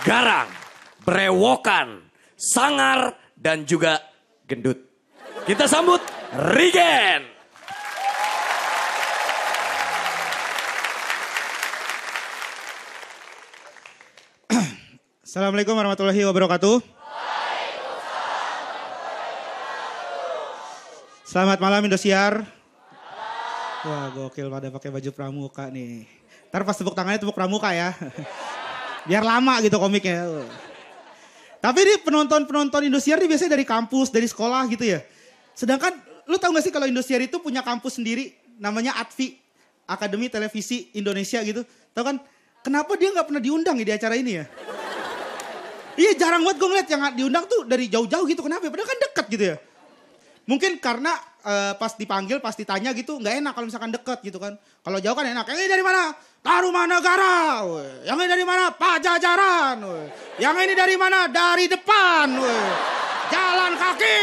garang, brewokan, sangar, dan juga gendut. Kita sambut Regen. Assalamualaikum warahmatullahi wabarakatuh. Selamat malam Indosiar. Wah gokil pada pakai baju pramuka nih. Ntar pas tepuk tangannya tepuk pramuka ya. Biar lama gitu komiknya. Tapi ini penonton-penonton Indosiar ini biasanya dari kampus, dari sekolah gitu ya. Sedangkan lu tau gak sih kalau Indosiar itu punya kampus sendiri namanya ATVI, Akademi Televisi Indonesia gitu. Tahu kan kenapa dia nggak pernah diundang ya di acara ini ya? Iya jarang banget gue ngeliat yang diundang tuh dari jauh-jauh gitu. Kenapa ya? Padahal kan deket gitu ya. Mungkin karena uh, pas dipanggil, pas ditanya gitu nggak enak kalau misalkan deket gitu kan. Kalau jauh kan enak. Yang ini dari mana? negara gara? Yang ini dari mana? Pajajaran. Yang ini dari mana? Dari depan. Jalan kaki.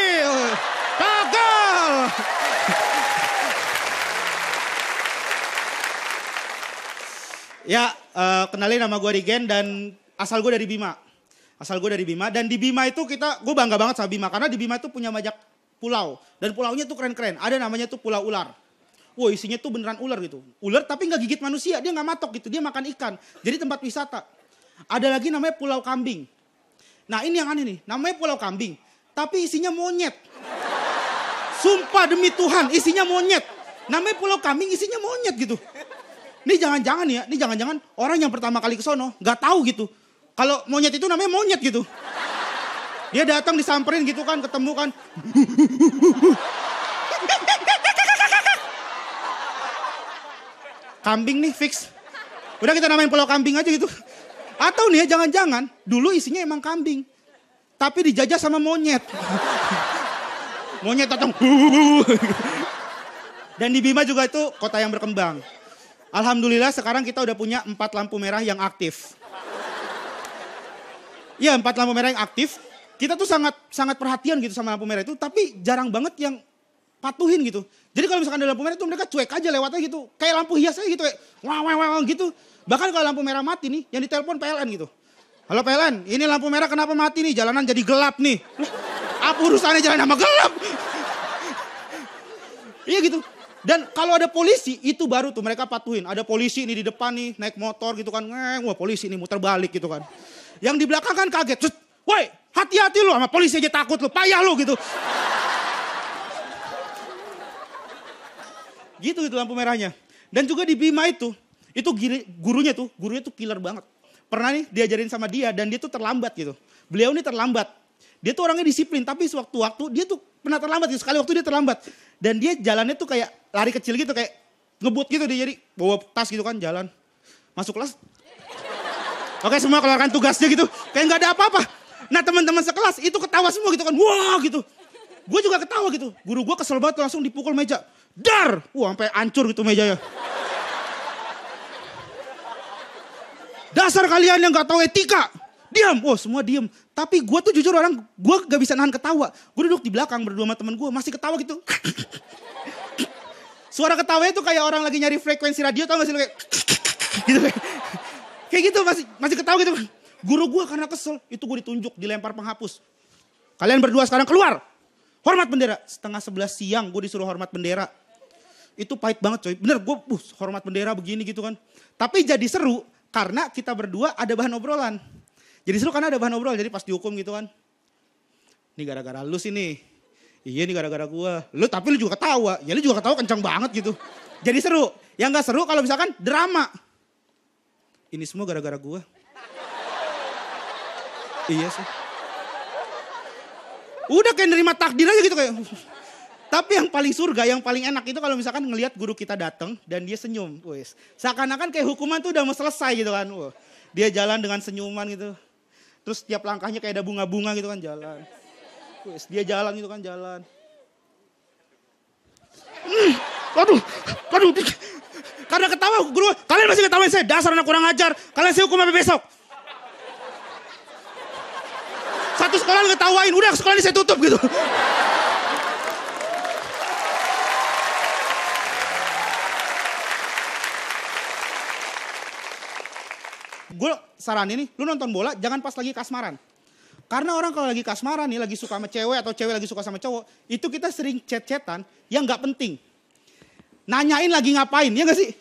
tegal ya, uh, kenalin nama gue Rigen dan asal gue dari Bima. Asal gue dari Bima dan di Bima itu kita gue bangga banget sama Bima karena di Bima itu punya banyak pulau dan pulaunya tuh keren-keren. Ada namanya tuh pulau ular. Wah isinya tuh beneran ular gitu. Ular tapi nggak gigit manusia, dia nggak matok gitu, dia makan ikan. Jadi tempat wisata. Ada lagi namanya pulau kambing. Nah ini yang aneh nih, namanya pulau kambing. Tapi isinya monyet. Sumpah demi Tuhan, isinya monyet. Namanya pulau kambing isinya monyet gitu. Ini jangan-jangan ya, ini jangan-jangan orang yang pertama kali ke sono nggak tahu gitu. Kalau monyet itu namanya monyet gitu. Dia datang disamperin gitu kan, ketemu kan. kambing nih fix. Udah kita namain pulau kambing aja gitu. Atau nih ya, jangan-jangan dulu isinya emang kambing. Tapi dijajah sama monyet. monyet datang. Dan di Bima juga itu kota yang berkembang. Alhamdulillah sekarang kita udah punya empat lampu merah yang aktif. Iya empat lampu merah yang aktif kita tuh sangat sangat perhatian gitu sama lampu merah itu, tapi jarang banget yang patuhin gitu. Jadi kalau misalkan ada lampu merah itu mereka cuek aja lewatnya gitu. Kayak lampu hias aja gitu kayak wah wah wah gitu. Bahkan kalau lampu merah mati nih yang ditelepon PLN gitu. Halo PLN, ini lampu merah kenapa mati nih? Jalanan jadi gelap nih. Apa urusannya jalan sama gelap? iya gitu. Dan kalau ada polisi itu baru tuh mereka patuhin. Ada polisi ini di depan nih naik motor gitu kan. Wah polisi ini muter balik gitu kan. Yang di belakang kan kaget. Woi, hati-hati lu sama polisi aja takut lu, payah lu gitu. gitu gitu lampu merahnya. Dan juga di Bima itu, itu giri, gurunya tuh, gurunya tuh killer banget. Pernah nih diajarin sama dia dan dia tuh terlambat gitu. Beliau ini terlambat. Dia tuh orangnya disiplin, tapi sewaktu-waktu dia tuh pernah terlambat gitu. Sekali waktu dia terlambat. Dan dia jalannya tuh kayak lari kecil gitu, kayak ngebut gitu dia jadi bawa tas gitu kan jalan. Masuk kelas. Oke semua keluarkan tugasnya gitu. Kayak nggak ada apa-apa. Nah teman-teman sekelas itu ketawa semua gitu kan. Wah gitu. Gue juga ketawa gitu. Guru gue kesel banget langsung dipukul meja. Dar! Wah sampai hancur gitu mejanya. Dasar kalian yang gak tahu etika. Diam. Oh semua diam. Tapi gue tuh jujur orang gue gak bisa nahan ketawa. Gue duduk di belakang berdua sama temen gue. Masih ketawa gitu. Suara ketawa itu kayak orang lagi nyari frekuensi radio tau gak sih? Kayak, gitu kayak. Kayak gitu masih masih ketawa gitu. Guru gue karena kesel, itu gue ditunjuk, dilempar penghapus. Kalian berdua sekarang keluar. Hormat bendera. Setengah sebelas siang gue disuruh hormat bendera. Itu pahit banget coy. Bener gue uh, hormat bendera begini gitu kan. Tapi jadi seru karena kita berdua ada bahan obrolan. Jadi seru karena ada bahan obrolan. Jadi pas dihukum gitu kan. Ini gara-gara lu sini. Iya ini gara-gara gue. Lu tapi lu juga ketawa. Ya lu juga ketawa kencang banget gitu. Jadi seru. Yang gak seru kalau misalkan drama. Ini semua gara-gara gue. Iya sih. Udah kayak nerima takdir aja gitu kayak. Tapi yang paling surga, yang paling enak itu kalau misalkan ngelihat guru kita datang dan dia senyum, wes. Seakan-akan kayak hukuman tuh udah mau selesai gitu kan. Wah, dia jalan dengan senyuman gitu. Terus tiap langkahnya kayak ada bunga-bunga gitu kan jalan. Wes, dia jalan gitu kan jalan. Mm, aduh, aduh. Karena ketawa guru, kalian masih ketawain saya, dasar anak kurang ajar. Kalian saya hukum sampai besok. satu sekolah ketawain, udah sekolah ini saya tutup gitu. Gue saran ini, lu nonton bola jangan pas lagi kasmaran. Karena orang kalau lagi kasmaran nih, lagi suka sama cewek atau cewek lagi suka sama cowok, itu kita sering chat-chatan yang nggak penting. Nanyain lagi ngapain, ya gak sih?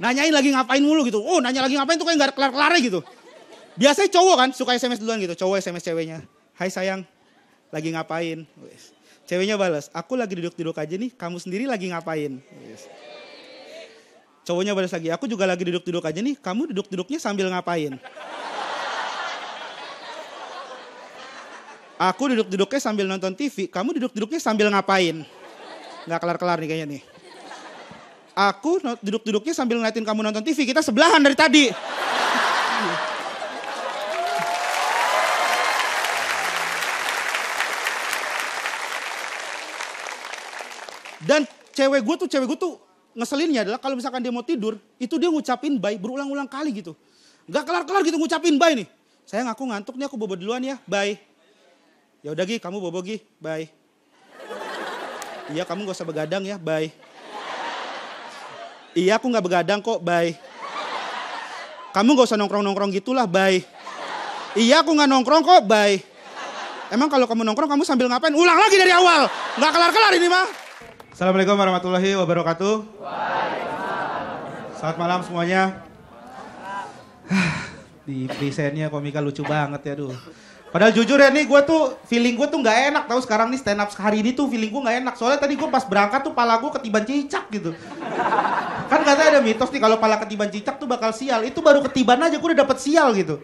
Nanyain lagi ngapain mulu gitu. Oh, nanya lagi ngapain tuh kayak nggak kelar-kelarnya gitu. Biasanya cowok kan suka SMS duluan gitu, cowok SMS ceweknya hai sayang, lagi ngapain? Ceweknya balas, aku lagi duduk-duduk aja nih, kamu sendiri lagi ngapain? Cowoknya balas lagi, aku juga lagi duduk-duduk aja nih, kamu duduk-duduknya sambil ngapain? Aku duduk-duduknya sambil nonton TV, kamu duduk-duduknya sambil ngapain? Gak kelar-kelar nih kayaknya nih. Aku duduk-duduknya sambil ngeliatin kamu nonton TV, kita sebelahan dari tadi. Dan cewek gue tuh, cewek gue tuh ngeselinnya adalah kalau misalkan dia mau tidur, itu dia ngucapin bye berulang-ulang kali gitu. Gak kelar-kelar gitu ngucapin bye nih. Saya ngaku ngantuk nih aku bobo duluan ya, bye. Ya udah Gi, kamu bobo Gi, bye. Iya kamu gak usah begadang ya, bye. Iya aku gak begadang kok, bye. Kamu gak usah nongkrong-nongkrong gitulah, bye. Iya aku gak nongkrong kok, bye. Emang kalau kamu nongkrong kamu sambil ngapain? Ulang lagi dari awal. Gak kelar-kelar ini mah. Assalamualaikum warahmatullahi wabarakatuh. Selamat malam semuanya. Di presentnya komika lucu banget ya duh. Padahal jujur ya nih gue tuh feeling gue tuh nggak enak tahu sekarang nih stand up hari ini tuh feeling gue nggak enak soalnya tadi gue pas berangkat tuh pala gue ketiban cicak gitu. Kan katanya ada mitos nih kalau pala ketiban cicak tuh bakal sial. Itu baru ketiban aja gue udah dapet sial gitu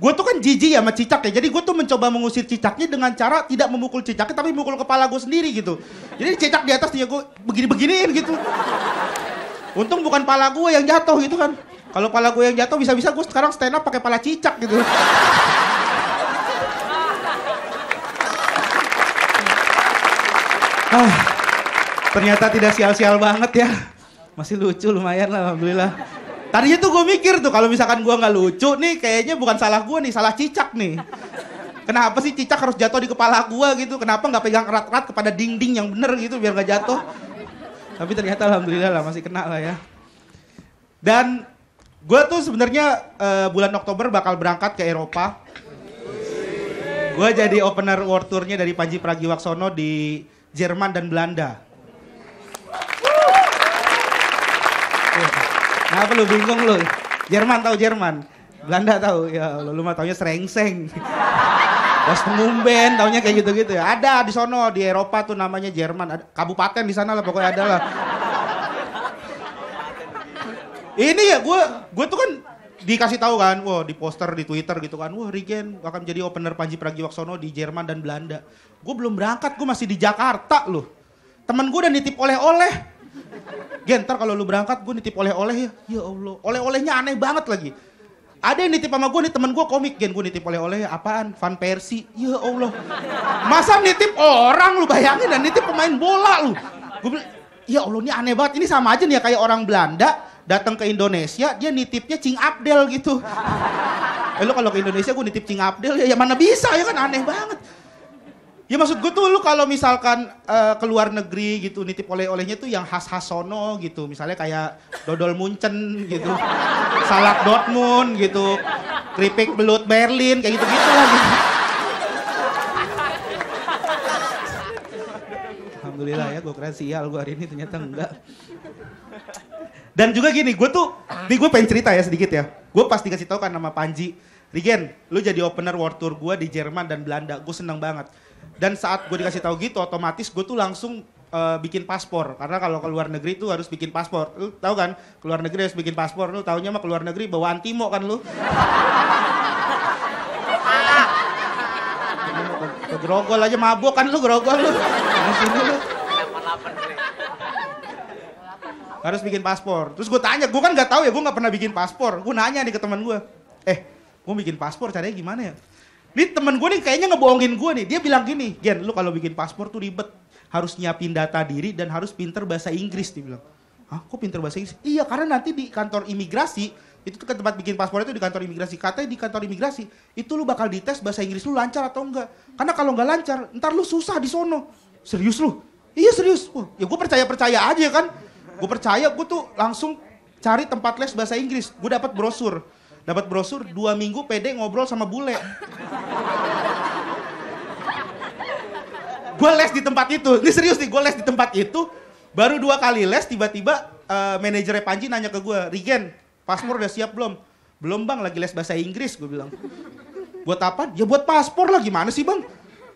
gue tuh kan jijik ya sama cicak ya. Jadi gue tuh mencoba mengusir cicaknya dengan cara tidak memukul cicaknya tapi memukul kepala gue sendiri gitu. Jadi cicak di atas dia ya gue begini-beginiin gitu. Untung bukan pala gue yang jatuh gitu kan. Kalau pala gue yang jatuh bisa-bisa gue sekarang stand up pakai pala cicak gitu. ah, ternyata tidak sial-sial banget ya. Masih lucu lumayan lah alhamdulillah. Tadinya tuh gue mikir tuh kalau misalkan gue nggak lucu nih kayaknya bukan salah gue nih, salah cicak nih. Kenapa sih cicak harus jatuh di kepala gue gitu? Kenapa nggak pegang erat-erat kepada dinding yang bener gitu biar nggak jatuh? Tapi ternyata alhamdulillah lah masih kena lah ya. Dan gue tuh sebenarnya uh, bulan Oktober bakal berangkat ke Eropa. Gue jadi opener world tournya dari Panji Pragiwaksono di Jerman dan Belanda. Kenapa lu bingung lu? Jerman tahu Jerman. Belanda tahu ya lu, lu mah taunya serengseng. Bos pengumben taunya kayak gitu-gitu ya. Ada di sono di Eropa tuh namanya Jerman. kabupaten di sana lah pokoknya ada lah. Ini ya gue gue tuh kan dikasih tahu kan, wah di poster di Twitter gitu kan, wah Rigen akan jadi opener Panji Pragiwaksono di Jerman dan Belanda. Gue belum berangkat, gue masih di Jakarta loh. Temen gue udah nitip oleh-oleh Gentar kalau lu berangkat gue nitip oleh-oleh ya. Ya Allah, oleh-olehnya aneh banget lagi. Ada yang nitip sama gue nih, temen gue komik. Gen, gue nitip oleh-oleh apaan? Van Persie. Ya Allah. Masa nitip orang lu bayangin dan nitip pemain bola lu. Gue bilang, ya Allah ini aneh banget. Ini sama aja nih ya kayak orang Belanda datang ke Indonesia, dia nitipnya Cing Abdel gitu. Eh lu kalau ke Indonesia gue nitip Cing Abdel ya, ya mana bisa ya kan aneh banget. Ya maksud gue tuh lu kalau misalkan uh, eh, keluar negeri gitu nitip oleh-olehnya tuh yang khas-khas sono gitu. Misalnya kayak dodol Muncen gitu. Salak Dortmund gitu. Keripik belut Berlin kayak gitu-gitu lah gitu. Alhamdulillah ya gue keren sial gue hari ini ternyata enggak. Dan juga gini, gue tuh, nih gue pengen cerita ya sedikit ya. Gue pasti kasih tau kan nama Panji. Rigen, lu jadi opener World Tour gue di Jerman dan Belanda. Gue seneng banget dan saat gue dikasih tahu gitu otomatis gue tuh langsung uh, bikin paspor karena kalau ke luar negeri tuh harus bikin paspor lu tahu kan luar negeri harus bikin paspor lu taunya mah ke luar negeri bawa antimo kan lu ke grogol aja mabok kan lu grogol lu sini lu harus bikin paspor terus gue tanya gue kan gak tahu ya gue nggak pernah bikin paspor gue nanya nih ke teman gue eh gue bikin paspor caranya gimana ya ini temen gue nih kayaknya ngebohongin gue nih. Dia bilang gini, Gen, lu kalau bikin paspor tuh ribet. Harus nyiapin data diri dan harus pinter bahasa Inggris, dia bilang. Hah, kok pinter bahasa Inggris? Iya, karena nanti di kantor imigrasi, itu ke tempat bikin paspor itu di kantor imigrasi. Katanya di kantor imigrasi, itu lu bakal dites bahasa Inggris lu lancar atau enggak. Karena kalau enggak lancar, ntar lu susah di sono. Serius lu? Iya serius. Wah, ya gue percaya-percaya aja kan. Gue percaya, gue tuh langsung cari tempat les bahasa Inggris. Gue dapat brosur Dapat brosur dua minggu pede ngobrol sama bule. gue les di tempat itu. Ini serius nih, gue les di tempat itu. Baru dua kali les, tiba-tiba uh, manajernya Panji nanya ke gue, Rigen, paspor udah siap belum? Belum bang, lagi les bahasa Inggris, gue bilang. Buat apa? Ya buat paspor lah, gimana sih bang?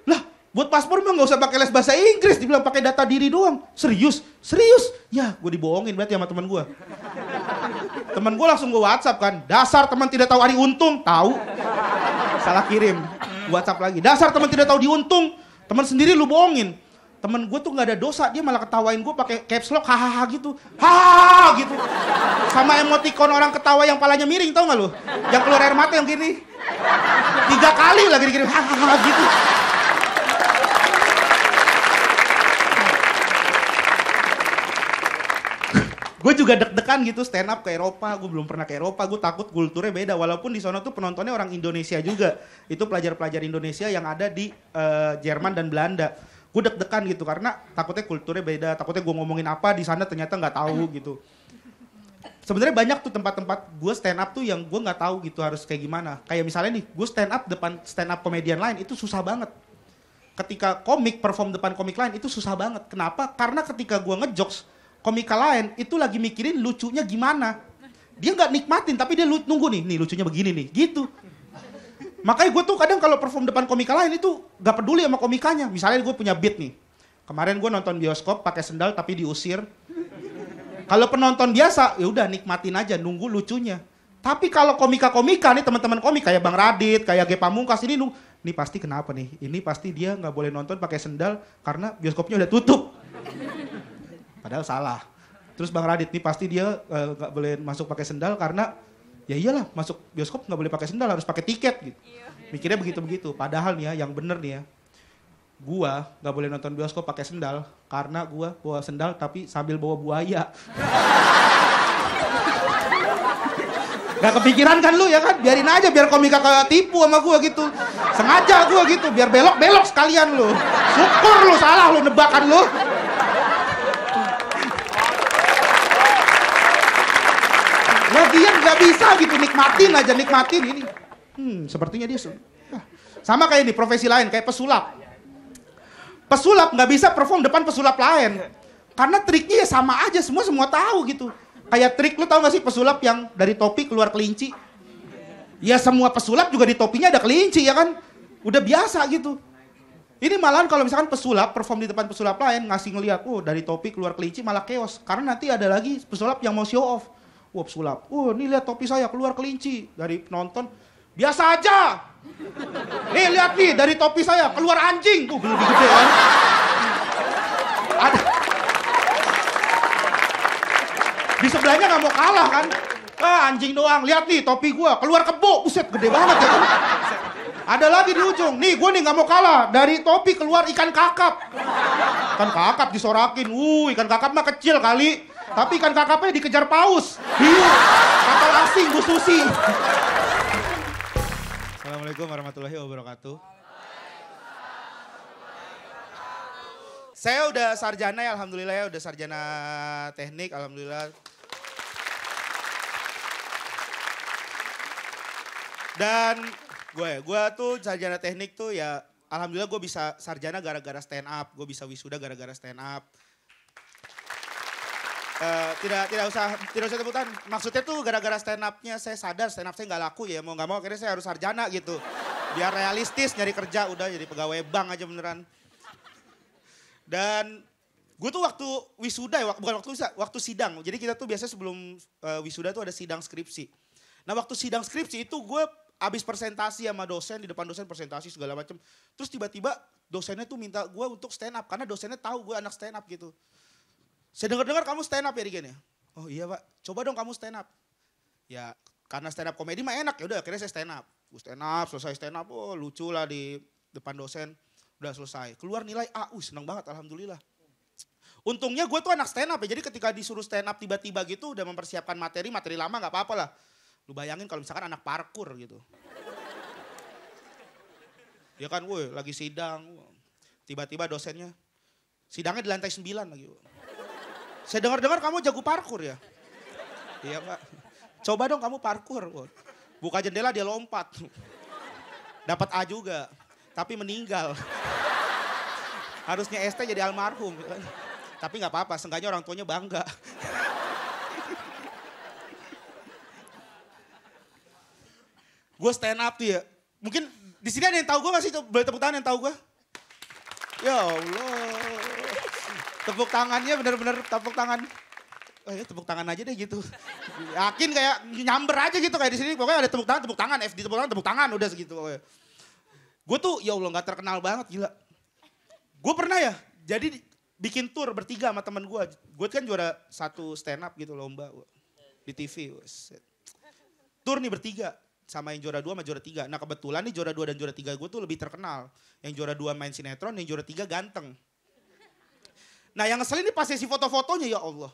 Lah, buat paspor mah nggak usah pakai les bahasa Inggris, dibilang pakai data diri doang. Serius, serius. Ya, gue dibohongin berarti sama teman gue. Temen gue langsung gue WhatsApp kan. Dasar teman tidak tahu hari untung. Tahu. Salah kirim. WhatsApp lagi. Dasar teman tidak tahu diuntung. Teman sendiri lu bohongin. Temen gue tuh nggak ada dosa, dia malah ketawain gue pakai caps lock, hahaha gitu, hahaha gitu, sama emotikon orang ketawa yang palanya miring tau nggak lu? Yang keluar air mata yang gini, tiga kali lagi dikirim hahaha gitu. gue juga deg-degan gitu stand up ke Eropa gue belum pernah ke Eropa gue takut kulturnya beda walaupun di sana tuh penontonnya orang Indonesia juga itu pelajar-pelajar Indonesia yang ada di uh, Jerman dan Belanda gue deg-degan gitu karena takutnya kulturnya beda takutnya gue ngomongin apa di sana ternyata nggak tahu gitu sebenarnya banyak tuh tempat-tempat gue stand up tuh yang gue nggak tahu gitu harus kayak gimana kayak misalnya nih gue stand up depan stand up komedian lain itu susah banget ketika komik perform depan komik lain itu susah banget kenapa karena ketika gue ngejokes komika lain itu lagi mikirin lucunya gimana. Dia nggak nikmatin tapi dia nunggu nih, nih lucunya begini nih, gitu. Makanya gue tuh kadang kalau perform depan komika lain itu gak peduli sama komikanya. Misalnya gue punya beat nih. Kemarin gue nonton bioskop pakai sendal tapi diusir. Kalau penonton biasa, ya udah nikmatin aja, nunggu lucunya. Tapi kalau komika-komika nih teman-teman komik kayak Bang Radit, kayak Ge Pamungkas ini nung, ini pasti kenapa nih? Ini pasti dia nggak boleh nonton pakai sendal karena bioskopnya udah tutup. Padahal salah. Terus Bang Radit nih pasti dia eh, nggak uh, boleh masuk pakai sendal karena ya iyalah masuk bioskop nggak boleh pakai sendal harus pakai tiket gitu. Iya. Mikirnya begitu-begitu. Padahal nih ya yang bener nih ya. Gua nggak boleh nonton bioskop pakai sendal karena gua bawa sendal tapi sambil bawa buaya. Gak kepikiran kan lu ya kan? Biarin aja biar komika kayak tipu sama gua gitu. Sengaja gua gitu biar belok-belok sekalian lu. Syukur lu salah lu nebakan lu. bisa gitu nikmatin aja nikmatin ini. Hmm, sepertinya dia nah, sama kayak di profesi lain kayak pesulap. Pesulap nggak bisa perform depan pesulap lain karena triknya ya sama aja semua semua tahu gitu. Kayak trik lu tahu gak sih pesulap yang dari topi keluar kelinci? Ya semua pesulap juga di topinya ada kelinci ya kan? Udah biasa gitu. Ini malahan kalau misalkan pesulap perform di depan pesulap lain ngasih ngeliat, oh dari topi keluar kelinci malah chaos. Karena nanti ada lagi pesulap yang mau show off. Wah sulap. Uh, nih lihat topi saya keluar kelinci dari penonton. Biasa aja. Nih lihat nih dari topi saya keluar anjing. Tuh gede gede kan. Ada. Di sebelahnya nggak mau kalah kan. Ah, anjing doang. Lihat nih topi gua keluar kebo. Buset gede banget ya kan? Ada lagi di ujung. Nih gue nih nggak mau kalah. Dari topi keluar ikan kakap. Ikan kakap disorakin. Uh, ikan kakap mah kecil kali tapi ikan kakapnya dikejar paus. Hiu. Kapal asing, Bu Susi. Assalamualaikum warahmatullahi wabarakatuh. Saya udah sarjana ya, alhamdulillah ya, udah sarjana teknik, alhamdulillah. Dan gue, gue tuh sarjana teknik tuh ya, alhamdulillah gue bisa sarjana gara-gara stand up, gue bisa wisuda gara-gara stand up. Eh, tidak tidak usah tidak usah tepuk tangan. Maksudnya tuh gara-gara stand up-nya saya sadar stand up saya nggak laku ya mau nggak mau akhirnya saya harus sarjana gitu. Biar realistis nyari kerja udah jadi pegawai bank aja beneran. Dan gue tuh waktu wisuda ya bukan waktu wisuda, waktu sidang. Jadi kita tuh biasanya sebelum uh, wisuda tuh ada sidang skripsi. Nah waktu sidang skripsi itu gue abis presentasi sama dosen di depan dosen presentasi segala macam Terus tiba-tiba dosennya tuh minta gue untuk stand up karena dosennya tahu gue anak stand up gitu. Saya dengar-dengar kamu stand up ya Rigen ya? Oh iya pak, coba dong kamu stand up. Ya karena stand up komedi mah enak ya udah akhirnya saya stand up. Gue stand up, selesai stand up, oh lucu lah di depan dosen. Udah selesai, keluar nilai A, uh, seneng banget alhamdulillah. Untungnya gue tuh anak stand up ya, jadi ketika disuruh stand up tiba-tiba gitu udah mempersiapkan materi, materi lama gak apa-apa lah. Lu bayangin kalau misalkan anak parkur gitu. Ya kan, gue lagi sidang. Tiba-tiba dosennya, sidangnya di lantai sembilan lagi. Woy. Saya dengar-dengar kamu jago parkur ya. Iya pak. Coba dong kamu parkur. Buka jendela dia lompat. Dapat A juga. Tapi meninggal. Harusnya ST jadi almarhum. Tapi gak apa-apa, seenggaknya orang tuanya bangga. gue stand up tuh ya. Mungkin di sini ada yang tahu gue masih boleh tepuk tangan yang tahu gue. Ya Allah. Tepuk tangannya bener-bener tepuk tangan. Eh, tepuk tangan aja deh gitu. Yakin kayak nyamber aja gitu kayak di sini pokoknya ada tepuk tangan, tepuk tangan, FD tepuk tangan, tepuk tangan udah segitu pokoknya. Gue tuh ya Allah nggak terkenal banget gila. Gue pernah ya jadi bikin tour bertiga sama temen gue. Gue kan juara satu stand up gitu lomba gua. di TV. Tour nih bertiga sama yang juara dua sama juara tiga. Nah kebetulan nih juara dua dan juara tiga gue tuh lebih terkenal. Yang juara dua main sinetron, yang juara tiga ganteng. Nah yang ngeselin ini pas sesi foto-fotonya ya Allah.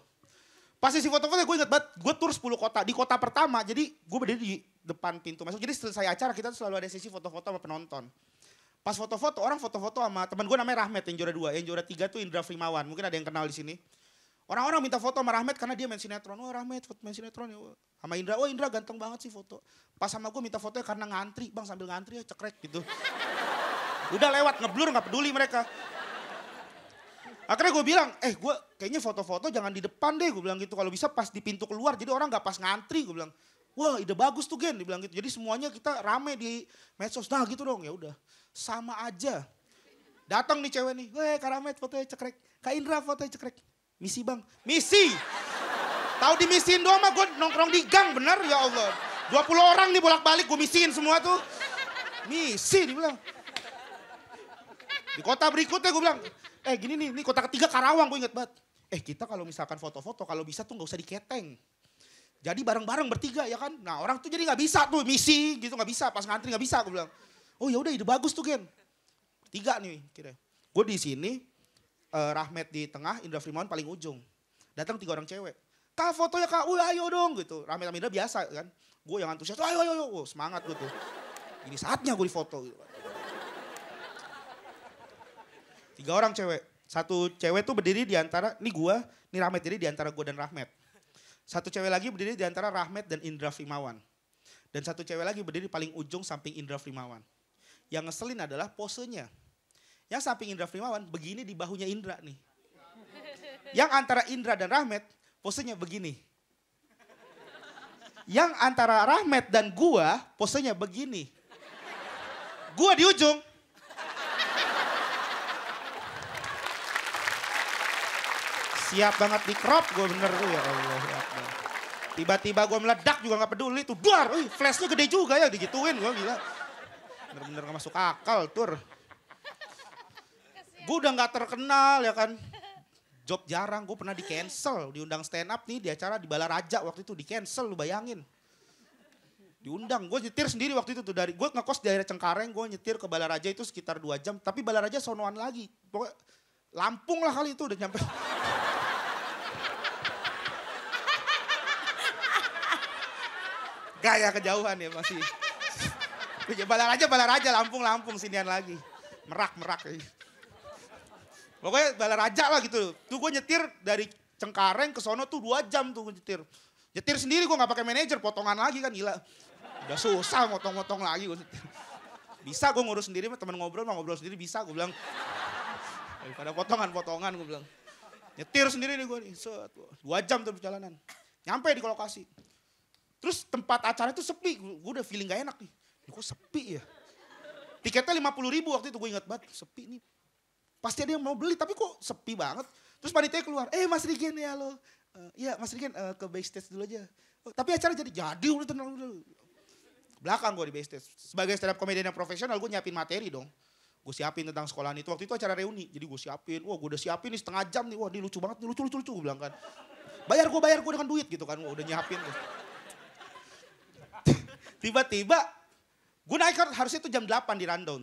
Pas sesi foto-fotonya gue inget banget, gue tur 10 kota. Di kota pertama, jadi gue berdiri di depan pintu masuk. Jadi selesai acara kita selalu ada sesi foto-foto sama penonton. Pas foto-foto, orang foto-foto sama teman gue namanya Rahmat yang juara dua Yang juara tiga tuh Indra Frimawan, mungkin ada yang kenal di sini. Orang-orang minta foto sama Rahmat karena dia main sinetron. Wah oh, Rahmat foto main sinetron ya. Sama Indra, wah oh, Indra ganteng banget sih foto. Pas sama gue minta fotonya karena ngantri. Bang sambil ngantri ya cekrek gitu. Udah lewat, ngeblur gak peduli mereka. Akhirnya gue bilang, eh gue kayaknya foto-foto jangan di depan deh. Gue bilang gitu, kalau bisa pas di pintu keluar. Jadi orang gak pas ngantri. Gue bilang, wah ide bagus tuh Gen. Dia bilang gitu. Jadi semuanya kita rame di medsos. Nah gitu dong, ya udah Sama aja. Datang nih cewek nih, weh Karamet fotonya cekrek. Kak Indra fotonya cekrek. Misi bang, misi. Tahu dimisiin doang mah gue nongkrong di gang bener ya Allah. 20 orang nih bolak-balik gue misiin semua tuh. Misi dibilang. Di kota berikutnya gue bilang, eh gini nih, ini kota ketiga Karawang gue inget banget. Eh kita kalau misalkan foto-foto kalau bisa tuh nggak usah diketeng. Jadi bareng-bareng bertiga ya kan. Nah orang tuh jadi nggak bisa tuh misi gitu nggak bisa pas ngantri nggak bisa gue bilang. Oh ya udah ide bagus tuh Gen. Tiga nih kira. Gue di sini uh, Rahmat di tengah, Indra Firman paling ujung. Datang tiga orang cewek. Kak foto ya kak, uh, ayo dong gitu. Rahmat sama Indra biasa kan. Gue yang antusias, ayo ayo ayo. semangat gue tuh. Ini saatnya gue difoto gitu. Kan. Tiga orang cewek. Satu cewek tuh berdiri di antara, ini gua, ini Rahmat jadi di antara gua dan Rahmat. Satu cewek lagi berdiri di antara Rahmat dan Indra Frimawan. Dan satu cewek lagi berdiri paling ujung samping Indra Frimawan. Yang ngeselin adalah posenya. Yang samping Indra Frimawan begini di bahunya Indra nih. Yang antara Indra dan Rahmat posenya begini. Yang antara Rahmat dan gua posenya begini. Gua di ujung, Siap banget di crop gue bener tuh ya, ya Allah. Tiba-tiba gue meledak juga gak peduli tuh. Duar, Uy, flashnya gede juga ya digituin gue gila. Bener-bener gak masuk akal tur. Gue udah gak terkenal ya kan. Job jarang, gue pernah di cancel. Diundang stand up nih di acara di Balaraja waktu itu di cancel lu bayangin diundang gue nyetir sendiri waktu itu tuh dari gue ngekos di daerah Cengkareng gue nyetir ke Balaraja itu sekitar dua jam tapi Balaraja sonoan lagi pokoknya Lampung lah kali itu udah nyampe Gaya kejauhan ya masih. Iya, aja, balar aja Lampung, Lampung, sinian lagi. Merak, merak. Iya. Pokoknya aja lah gitu. Tuh gue nyetir dari Cengkareng ke sono tuh dua jam tuh gue nyetir. Nyetir sendiri gue gak pakai manajer, potongan lagi kan gila. Udah susah motong-motong lagi gue nyetir. Bisa gue ngurus sendiri, teman ngobrol mah ngobrol sendiri bisa. Gue bilang, daripada potongan-potongan gue bilang. Nyetir sendiri nih gue nih, set. Dua jam tuh perjalanan. Nyampe di lokasi. Terus tempat acara itu sepi, gue udah feeling gak enak nih. Kok sepi ya? Tiketnya 50 ribu waktu itu gue ingat banget, sepi nih. Pasti ada yang mau beli, tapi kok sepi banget. Terus panitia keluar, eh Mas Rigen ya lo. Uh, ya Mas Rigen uh, ke backstage dulu aja. Oh, tapi acara jadi, jadi udah tenang dulu. Belakang gue di backstage. Sebagai stand up comedian yang profesional gue nyiapin materi dong. Gue siapin tentang sekolahan itu, waktu itu acara reuni. Jadi gue siapin, wah gue udah siapin nih setengah jam nih. Wah ini lucu banget nih, lucu lucu lucu gue bilang kan. Bayar gue, bayar gue dengan duit gitu kan, gue udah nyiapin Gua. Tiba-tiba gue naik harusnya itu jam 8 di rundown.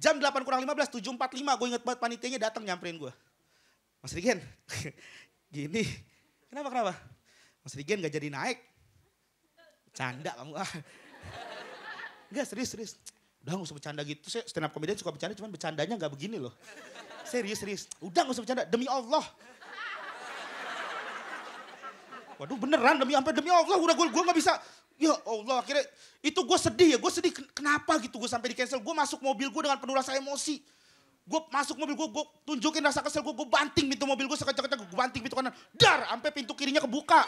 Jam 8 kurang 15, 7.45 gue inget banget panitianya datang nyamperin gue. Mas Rigen, gini, kenapa kenapa? Mas Rigen gak jadi naik. Canda kamu ah. Enggak serius serius. Udah gak usah bercanda gitu, saya stand up comedian suka bercanda cuman bercandanya gak begini loh. Serius serius, udah gak usah bercanda, demi Allah. Waduh beneran demi apa demi Allah udah gue gak bisa Ya Allah akhirnya itu gue sedih ya, gue sedih kenapa gitu gue sampai di cancel. Gue masuk mobil gue dengan penuh rasa emosi. Gue masuk mobil gue, gue tunjukin rasa kesel gue, gue banting pintu mobil gue sekecek-kecek, gue banting pintu kanan, dar, sampai pintu kirinya kebuka.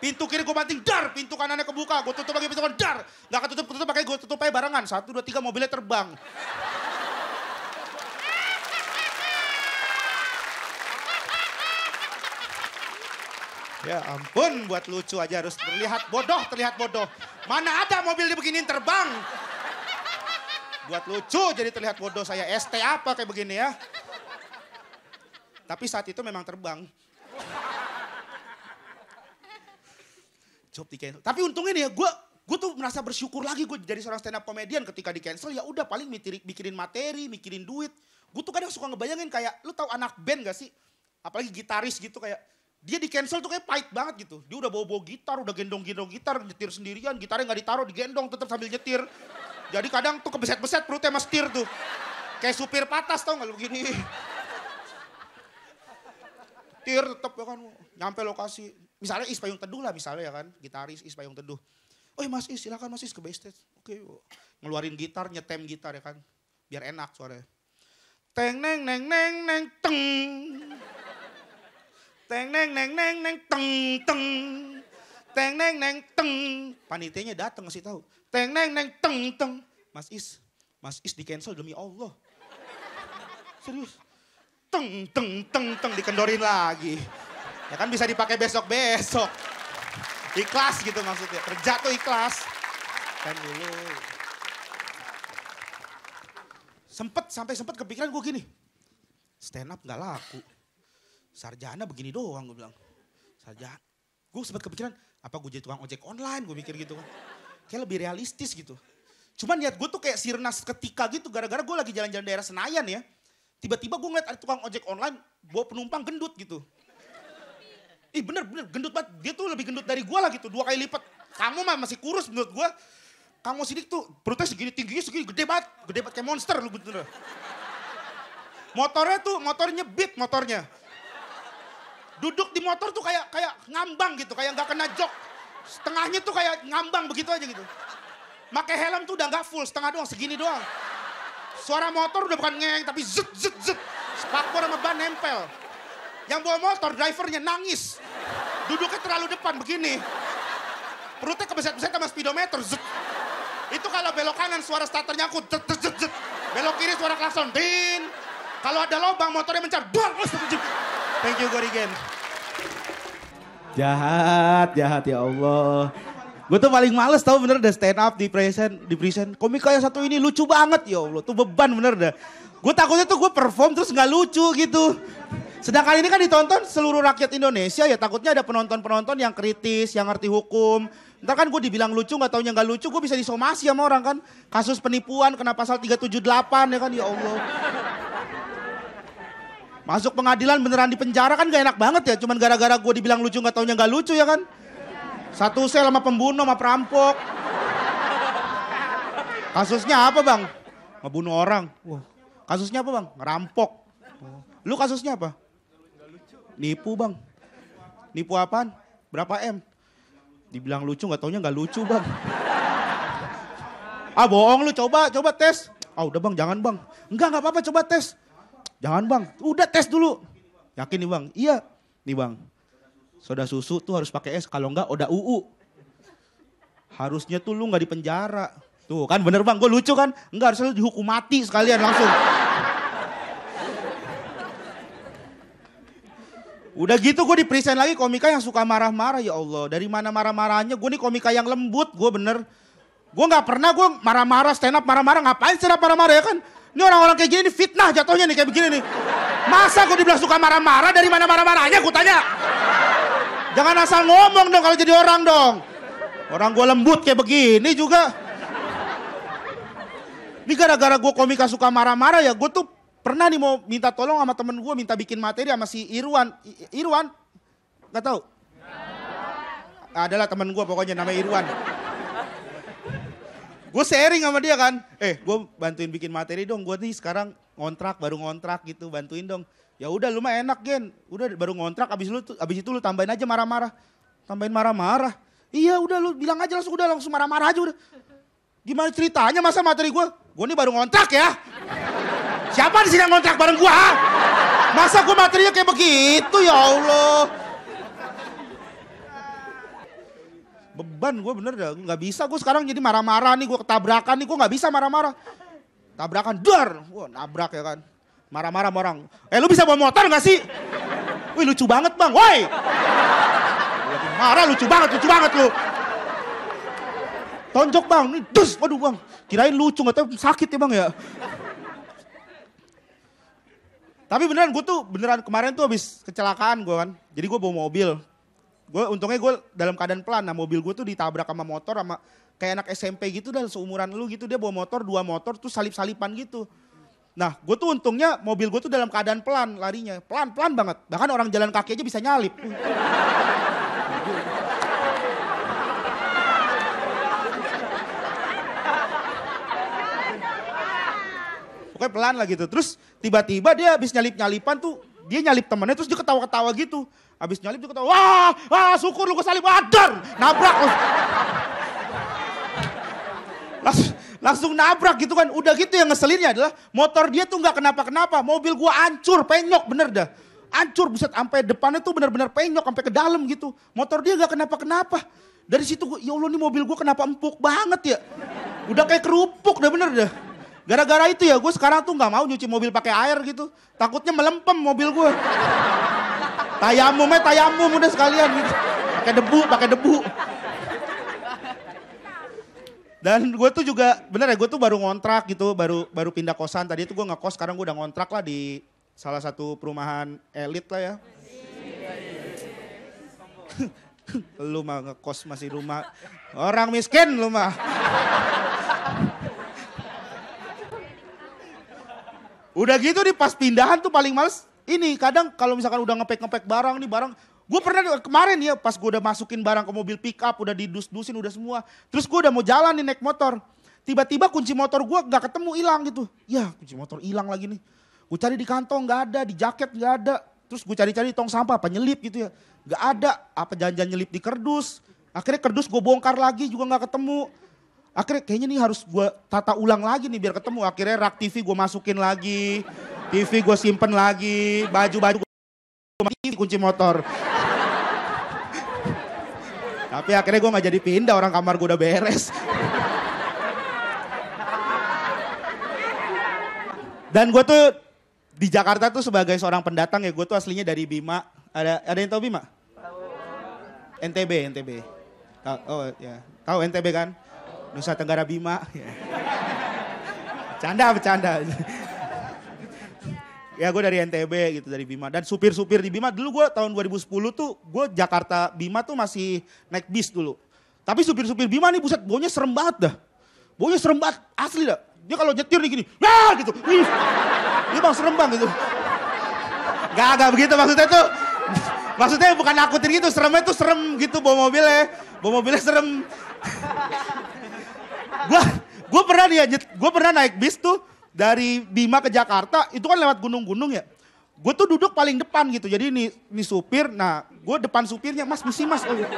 Pintu kiri gue banting, dar, pintu kanannya kebuka, gue tutup lagi pintu kanan, dar. Gak ketutup, tutup pakai gue tutup aja barengan, satu, dua, tiga, mobilnya terbang. Ya ampun buat lucu aja harus terlihat bodoh, terlihat bodoh. Mana ada mobil dibeginin terbang? Buat lucu jadi terlihat bodoh saya. ST apa kayak begini ya? Tapi saat itu memang terbang. Job di cancel. Tapi untungnya nih, ya, gue gue tuh merasa bersyukur lagi gue jadi seorang stand up comedian ketika di cancel ya udah paling mikirin materi, mikirin duit. Gue tuh kadang suka ngebayangin kayak lu tahu anak band gak sih? Apalagi gitaris gitu kayak dia di cancel tuh kayak pahit banget gitu. Dia udah bawa-bawa gitar, udah gendong-gendong gitar, nyetir sendirian, gitarnya nggak ditaruh, digendong tetap sambil nyetir. Jadi kadang tuh kebeset-beset perutnya mas tir tuh. Kayak supir patas tau nggak lu gini. Tir tetap ya kan, nyampe lokasi. Misalnya Is Payung Teduh lah misalnya ya kan, gitaris Is Payung Teduh. Oh iya, Mas Is silakan Mas Is ke backstage. Oke, ngeluarin gitar, nyetem gitar ya kan, biar enak suaranya. Teng neng neng neng neng teng. Teng neng neng neng neng teng teng. Teng neng neng teng. Panitianya datang ngasih tahu. Teng neng neng teng teng. Mas Is, Mas Is di cancel demi Allah. Serius. Teng teng teng teng dikendorin lagi. Ya kan bisa dipakai besok-besok. Ikhlas gitu maksudnya. Terjatuh tuh ikhlas. Kan dulu. Sempet sampai sempet kepikiran gue gini. Stand up nggak laku sarjana begini doang gue bilang. Sarjana. Gue sempat kepikiran, apa gue jadi tukang ojek online gue mikir gitu kan. Kayak lebih realistis gitu. Cuman niat gue tuh kayak sirnas ketika gitu gara-gara gue lagi jalan-jalan daerah Senayan ya. Tiba-tiba gue ngeliat ada tukang ojek online bawa penumpang gendut gitu. Ih bener bener gendut banget. Dia tuh lebih gendut dari gue lah gitu. Dua kali lipat. Kamu mah masih kurus menurut gue. Kamu sini tuh perutnya segini tingginya segini gede banget. Gede banget kayak monster lu bener. Gitu motornya tuh motornya beat motornya duduk di motor tuh kayak kayak ngambang gitu, kayak nggak kena jok. Setengahnya tuh kayak ngambang begitu aja gitu. Pakai helm tuh udah nggak full, setengah doang, segini doang. Suara motor udah bukan ngeng tapi zut zut zut. Spakbor sama ban nempel. Yang bawa motor drivernya nangis. Duduknya terlalu depan begini. Perutnya kebeset-beset sama speedometer. zut. Itu kalau belok kanan suara starternya aku zet zut zut. Belok kiri suara klakson. Din. Kalau ada lobang motornya mencar. zut. zut. Thank you Gori Games. Jahat, jahat ya Allah. Gue tuh paling males tau bener deh stand up di present, di present. Komika yang satu ini lucu banget ya Allah, tuh beban bener dah. Gue takutnya tuh gue perform terus gak lucu gitu. Sedangkan ini kan ditonton seluruh rakyat Indonesia ya takutnya ada penonton-penonton yang kritis, yang ngerti hukum. Ntar kan gue dibilang lucu nggak taunya gak lucu, gue bisa disomasi sama orang kan. Kasus penipuan kena pasal 378 ya kan, ya Allah. Masuk pengadilan beneran di penjara kan gak enak banget ya. Cuman gara-gara gue dibilang lucu gak taunya gak lucu ya kan. Satu sel sama pembunuh sama perampok. Kasusnya apa bang? Ngebunuh orang. Wah. Kasusnya apa bang? Ngerampok. Lu kasusnya apa? Nipu bang. Nipu apaan? Berapa M? Dibilang lucu gak taunya gak lucu bang. Ah bohong lu coba, coba tes. Ah udah bang jangan bang. Enggak gak apa-apa coba tes Jangan bang, udah tes dulu. Yakin nih bang? Iya. Nih bang, soda susu tuh harus pakai es, kalau enggak udah uu. Harusnya tuh lu nggak di penjara. Tuh kan bener bang, gue lucu kan? Enggak, harusnya lu dihukum mati sekalian langsung. Udah gitu gue dipresent lagi komika yang suka marah-marah ya Allah. Dari mana marah-marahnya? Gue nih komika yang lembut, gue bener. Gue gak pernah gue marah-marah stand up marah-marah ngapain stand up marah-marah ya kan? Ini orang-orang kayak gini nih fitnah jatuhnya nih kayak begini nih. Masa aku dibilang suka marah-marah dari mana marah-marahnya gue tanya. Jangan asal ngomong dong kalau jadi orang dong. Orang gue lembut kayak begini juga. Ini gara-gara gue komika suka marah-marah ya gue tuh pernah nih mau minta tolong sama temen gue minta bikin materi sama si Irwan. Irwan? Gak tau? Adalah temen gue pokoknya namanya Irwan gue sharing sama dia kan eh gue bantuin bikin materi dong gue nih sekarang ngontrak baru ngontrak gitu bantuin dong ya udah lu mah enak gen udah baru ngontrak abis lu abis itu lu tambahin aja marah-marah tambahin marah-marah iya udah lu bilang aja langsung udah langsung marah-marah aja udah gimana ceritanya masa materi gue gue nih baru ngontrak ya siapa di sini yang ngontrak bareng gue masa gue materinya kayak begitu ya allah ban gue bener dah nggak bisa gue sekarang jadi marah-marah nih gue ketabrakan nih gue nggak bisa marah-marah tabrakan dar gue nabrak ya kan marah-marah orang eh lu bisa bawa motor nggak sih wih lucu banget bang woi marah lucu banget lucu banget lu tonjok bang ini dus waduh bang kirain lucu nggak tahu sakit ya bang ya tapi beneran gue tuh beneran kemarin tuh habis kecelakaan gue kan jadi gue bawa mobil gue untungnya gue dalam keadaan pelan nah mobil gue tuh ditabrak sama motor sama kayak anak SMP gitu dan seumuran lu gitu dia bawa motor dua motor tuh salip salipan gitu nah gue tuh untungnya mobil gue tuh dalam keadaan pelan larinya pelan pelan banget bahkan orang jalan kaki aja bisa nyalip Pokoknya pelan lah gitu. Terus tiba-tiba dia habis nyalip-nyalipan tuh dia nyalip temennya terus dia ketawa-ketawa gitu. Abis nyalip dia ketawa, wah, wah syukur lu kesalip, wadar, nabrak. langsung, langsung nabrak gitu kan. Udah gitu yang ngeselinnya adalah motor dia tuh gak kenapa-kenapa, mobil gue ancur, penyok bener dah. Ancur buset sampai depannya tuh bener-bener penyok sampai ke dalam gitu. Motor dia gak kenapa-kenapa. Dari situ gue, ya Allah nih mobil gue kenapa empuk banget ya. Udah kayak kerupuk dah bener dah. Gara-gara itu ya gue sekarang tuh nggak mau nyuci mobil pakai air gitu. Takutnya melempem mobil gue. Tayamumnya tayamum udah sekalian gitu. Pakai debu, pakai debu. Dan gue tuh juga bener ya gue tuh baru ngontrak gitu, baru baru pindah kosan. Tadi itu gue nggak kos, sekarang gue udah ngontrak lah di salah satu perumahan elit lah ya. lu mah ngekos masih rumah orang miskin lu mah. Udah gitu nih pas pindahan tuh paling males. Ini kadang kalau misalkan udah ngepek-ngepek barang nih barang. Gue pernah kemarin ya pas gue udah masukin barang ke mobil pick up. Udah didus-dusin udah semua. Terus gue udah mau jalan nih naik motor. Tiba-tiba kunci motor gue gak ketemu hilang gitu. Ya kunci motor hilang lagi nih. Gue cari di kantong gak ada. Di jaket gak ada. Terus gue cari-cari tong sampah apa nyelip gitu ya. Gak ada. Apa janjian nyelip di kerdus. Akhirnya kerdus gue bongkar lagi juga gak ketemu Akhirnya kayaknya nih harus gue tata ulang lagi nih biar ketemu. Akhirnya rak TV gue masukin lagi. TV gue simpen lagi. Baju-baju gue kunci motor. Tapi akhirnya gue gak jadi pindah orang kamar gue udah beres. Dan gue tuh di Jakarta tuh sebagai seorang pendatang ya, gue tuh aslinya dari Bima. Ada ada yang tahu Bima? NTB, NTB. oh ya, tahu NTB kan? Nusa Tenggara Bima. Canda, bercanda. Iya. ya gue dari NTB gitu dari Bima dan supir-supir di Bima dulu gue tahun 2010 tuh gue Jakarta Bima tuh masih naik bis dulu tapi supir-supir Bima nih buset baunya serem banget dah baunya serem banget asli dah dia kalau nyetir nih gini nah gitu dia bang serem banget. gitu gak gak begitu maksudnya tuh maksudnya bukan nakutin gitu seremnya tuh serem gitu bawa mobilnya bawa mobilnya serem gue, gua pernah ya, gua pernah naik bis tuh dari Bima ke Jakarta, itu kan lewat gunung-gunung ya. Gue tuh duduk paling depan gitu, jadi ini, ini supir, nah gue depan supirnya, mas misi mas. Oh, gitu.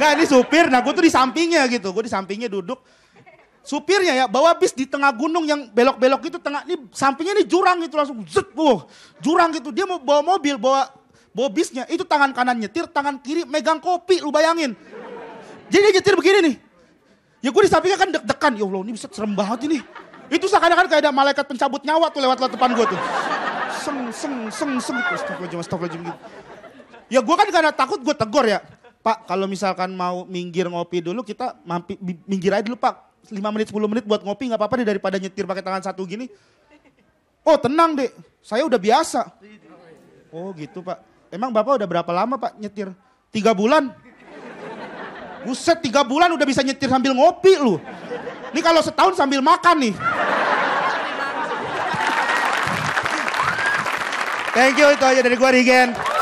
Nggak, ini supir, nah gue tuh di sampingnya gitu, gue di sampingnya duduk. Supirnya ya, bawa bis di tengah gunung yang belok-belok itu tengah, ini sampingnya ini jurang gitu langsung, zet, wow, jurang gitu. Dia mau bawa mobil, bawa bawa bisnya, itu tangan kanan nyetir, tangan kiri megang kopi, lu bayangin. Jadi dia nyetir begini nih. Ya gue di sampingnya kan deg-degan. Ya Allah ini bisa serem banget ini. Itu seakan-akan kayak ada malaikat pencabut nyawa tuh lewat lewat depan gue tuh. Seng, seng, seng, seng. Astagfirullahaladzim, astagfirullahaladzim. Gitu. Ya gue kan karena takut gue tegur ya. Pak kalau misalkan mau minggir ngopi dulu kita mampi, minggir aja dulu pak. 5 menit 10 menit buat ngopi nggak apa-apa deh daripada nyetir pakai tangan satu gini. Oh tenang deh, saya udah biasa. Oh gitu pak. Emang bapak udah berapa lama pak nyetir? Tiga bulan? Buset, tiga bulan udah bisa nyetir sambil ngopi lu. Ini kalau setahun sambil makan nih. Thank you, itu aja dari gue, Rigen.